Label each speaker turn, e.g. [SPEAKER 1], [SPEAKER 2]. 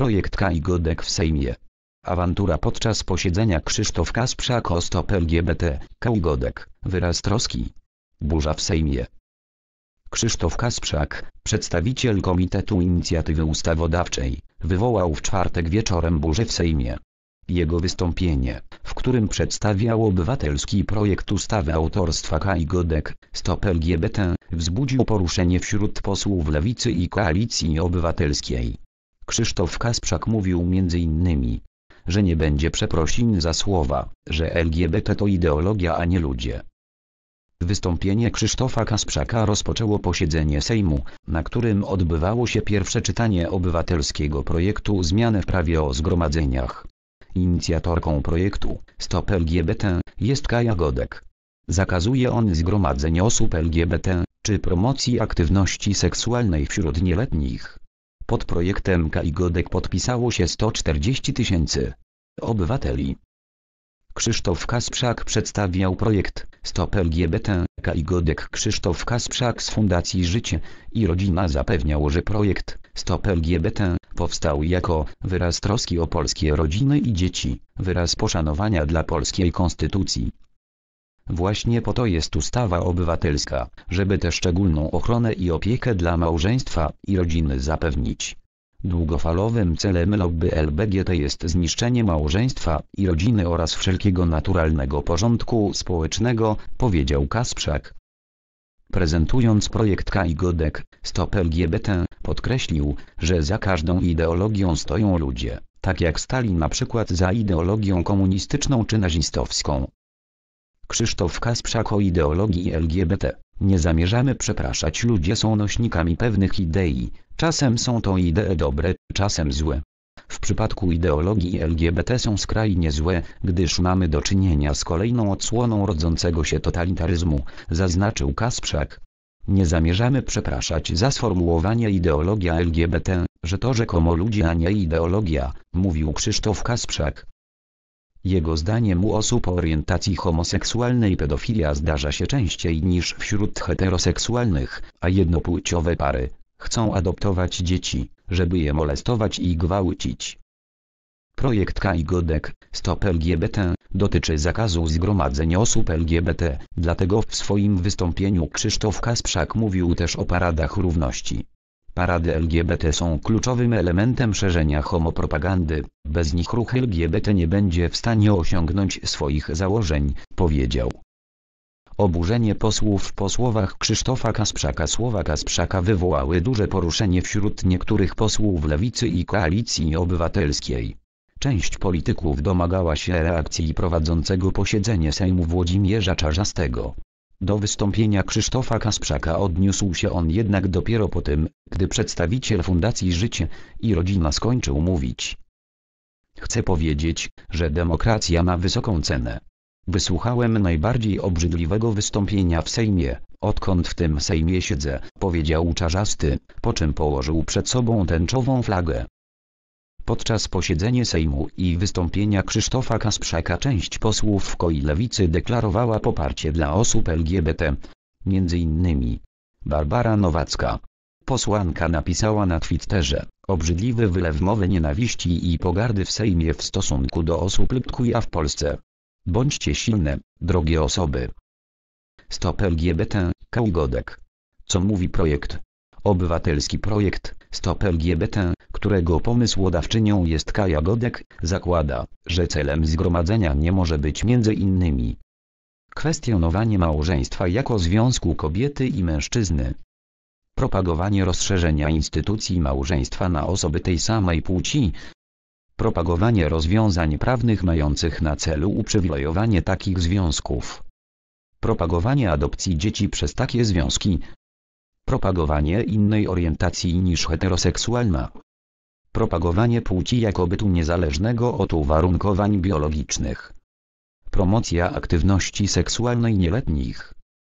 [SPEAKER 1] Projekt K i Godek w Sejmie. Awantura podczas posiedzenia Krzysztof Kasprzak o stop LGBT, K wyraz troski. Burza w Sejmie. Krzysztof Kasprzak, przedstawiciel Komitetu Inicjatywy Ustawodawczej, wywołał w czwartek wieczorem burzę w Sejmie. Jego wystąpienie, w którym przedstawiał obywatelski projekt ustawy autorstwa Kai Godek, Stop LGBT, wzbudził poruszenie wśród posłów Lewicy i Koalicji Obywatelskiej. Krzysztof Kasprzak mówił m.in., że nie będzie przeprosin za słowa, że LGBT to ideologia a nie ludzie. Wystąpienie Krzysztofa Kasprzaka rozpoczęło posiedzenie Sejmu, na którym odbywało się pierwsze czytanie obywatelskiego projektu zmiany w prawie o zgromadzeniach. Inicjatorką projektu Stop LGBT jest Kaja Godek. Zakazuje on zgromadzeń osób LGBT czy promocji aktywności seksualnej wśród nieletnich. Pod projektem Kaigodek podpisało się 140 tysięcy obywateli. Krzysztof Kasprzak przedstawiał projekt Stop LGBT. Kaigodek Krzysztof Kasprzak z Fundacji Życie i Rodzina zapewniał, że projekt Stop LGBT powstał jako wyraz troski o polskie rodziny i dzieci, wyraz poszanowania dla polskiej konstytucji, Właśnie po to jest ustawa obywatelska, żeby tę szczególną ochronę i opiekę dla małżeństwa i rodziny zapewnić. Długofalowym celem lobby LBGT jest zniszczenie małżeństwa i rodziny oraz wszelkiego naturalnego porządku społecznego, powiedział Kasprzak. Prezentując projekt K i Godek, Stop LGBT, podkreślił, że za każdą ideologią stoją ludzie, tak jak stali na przykład za ideologią komunistyczną czy nazistowską. Krzysztof Kasprzak o ideologii LGBT. Nie zamierzamy przepraszać ludzie są nośnikami pewnych idei, czasem są to idee dobre, czasem złe. W przypadku ideologii LGBT są skrajnie złe, gdyż mamy do czynienia z kolejną odsłoną rodzącego się totalitaryzmu, zaznaczył Kasprzak. Nie zamierzamy przepraszać za sformułowanie ideologia LGBT, że to rzekomo ludzie, a nie ideologia, mówił Krzysztof Kasprzak. Jego zdaniem u osób orientacji homoseksualnej pedofilia zdarza się częściej niż wśród heteroseksualnych, a jednopłciowe pary chcą adoptować dzieci, żeby je molestować i gwałcić. Projekt K Godek, Stop LGBT, dotyczy zakazu zgromadzeń osób LGBT, dlatego w swoim wystąpieniu Krzysztof Kasprzak mówił też o paradach równości. Parady LGBT są kluczowym elementem szerzenia homopropagandy, bez nich ruch LGBT nie będzie w stanie osiągnąć swoich założeń, powiedział. Oburzenie posłów po słowach Krzysztofa Kasprzaka Słowa Kasprzaka wywołały duże poruszenie wśród niektórych posłów lewicy i koalicji obywatelskiej. Część polityków domagała się reakcji prowadzącego posiedzenie Sejmu Włodzimierza Czarzastego. Do wystąpienia Krzysztofa Kasprzaka odniósł się on jednak dopiero po tym, gdy przedstawiciel Fundacji Życie i Rodzina skończył mówić. Chcę powiedzieć, że demokracja ma wysoką cenę. Wysłuchałem najbardziej obrzydliwego wystąpienia w Sejmie, odkąd w tym Sejmie siedzę, powiedział Czarzasty, po czym położył przed sobą tęczową flagę. Podczas posiedzenia Sejmu i wystąpienia Krzysztofa Kasprzaka część posłów w KOI Lewicy deklarowała poparcie dla osób LGBT. Między innymi Barbara Nowacka. Posłanka napisała na Twitterze, obrzydliwy wylew mowy nienawiści i pogardy w Sejmie w stosunku do osób LGBTQIA w Polsce. Bądźcie silne, drogie osoby. Stop LGBT, kałgodek. Co mówi projekt? Obywatelski projekt, Stop LGBT, którego pomysłodawczynią jest Kaja Godek, zakłada, że celem zgromadzenia nie może być między innymi kwestionowanie małżeństwa jako związku kobiety i mężczyzny, propagowanie rozszerzenia instytucji małżeństwa na osoby tej samej płci, propagowanie rozwiązań prawnych mających na celu uprzywilejowanie takich związków, propagowanie adopcji dzieci przez takie związki, propagowanie innej orientacji niż heteroseksualna. Propagowanie płci jako bytu niezależnego od uwarunkowań biologicznych. Promocja aktywności seksualnej nieletnich.